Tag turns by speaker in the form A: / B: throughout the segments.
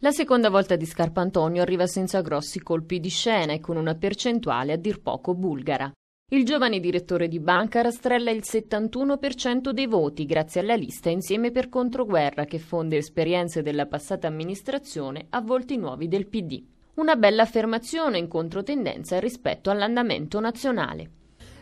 A: La seconda volta di Scarpa Antonio arriva senza grossi colpi di scena e con una percentuale a dir poco bulgara. Il giovane direttore di banca rastrella il 71% dei voti grazie alla lista Insieme per Controguerra che fonde esperienze della passata amministrazione a volti nuovi del PD. Una bella affermazione in controtendenza rispetto all'andamento nazionale.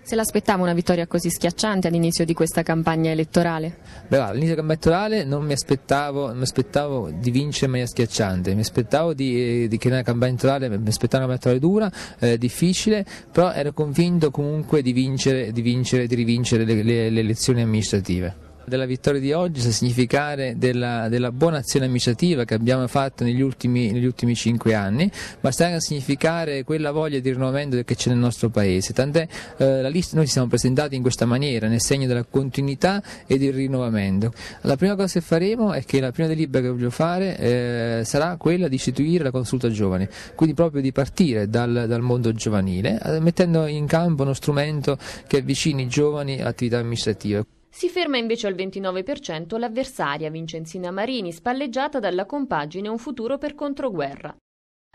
A: Se l'aspettava una vittoria così schiacciante all'inizio di questa campagna elettorale?
B: Beh, all'inizio della campagna elettorale non mi aspettavo, non mi aspettavo di vincere in maniera schiacciante, mi aspettavo di, eh, di che una campagna elettorale, mi aspettavo una elettorale dura, eh, difficile, però ero convinto comunque di vincere, di, vincere, di rivincere le, le, le elezioni amministrative della vittoria di oggi sa significare della, della buona azione amministrativa che abbiamo fatto negli ultimi, negli ultimi, cinque anni, ma sta anche a significare quella voglia di rinnovamento che c'è nel nostro Paese. Tant'è eh, la lista noi ci siamo presentati in questa maniera, nel segno della continuità e del rinnovamento. La prima cosa che faremo è che la prima delibera che voglio fare eh, sarà quella di istituire la consulta giovani, quindi proprio di partire dal, dal mondo giovanile, eh, mettendo in campo uno strumento che avvicini i giovani all'attività amministrativa.
A: Si ferma invece al 29% l'avversaria Vincenzina Marini, spalleggiata dalla compagine Un futuro per controguerra.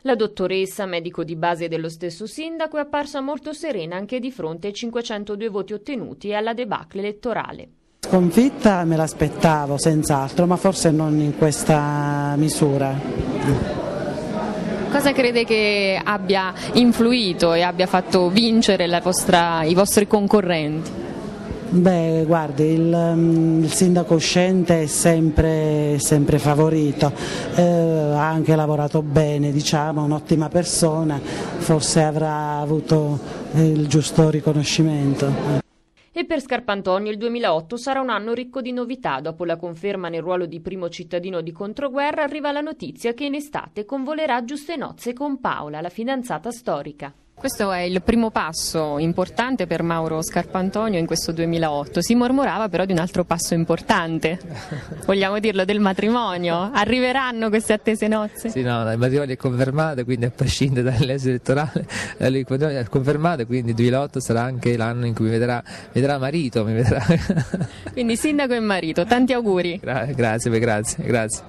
A: La dottoressa, medico di base dello stesso sindaco, è apparsa molto serena anche di fronte ai 502 voti ottenuti e alla debacle elettorale.
C: Sconfitta me l'aspettavo, senz'altro, ma forse non in questa misura.
A: Cosa crede che abbia influito e abbia fatto vincere vostra, i vostri concorrenti?
C: Beh, guardi, il, mm, il, sindaco uscente è sempre, sempre favorito, eh, ha anche lavorato bene, diciamo, un'ottima persona, forse avrà avuto eh, il giusto riconoscimento.
A: E per Scarpantonio il 2008 sarà un anno ricco di novità. Dopo la conferma nel ruolo di primo cittadino di controguerra arriva la notizia che in estate convolerà giuste nozze con Paola, la fidanzata storica. Questo è il primo passo importante per Mauro Scarpantonio in questo 2008. Si mormorava però di un altro passo importante, vogliamo dirlo, del matrimonio. Arriveranno queste attese nozze?
B: Sì, no, il matrimonio è confermato, quindi a prescindere dall'esito elettorale, eh, il matrimonio è confermato, quindi il 2008 sarà anche l'anno in cui mi vedrà, vedrà marito. Mi vedrà.
A: quindi sindaco e marito, tanti auguri.
B: Gra- grazie, grazie, grazie.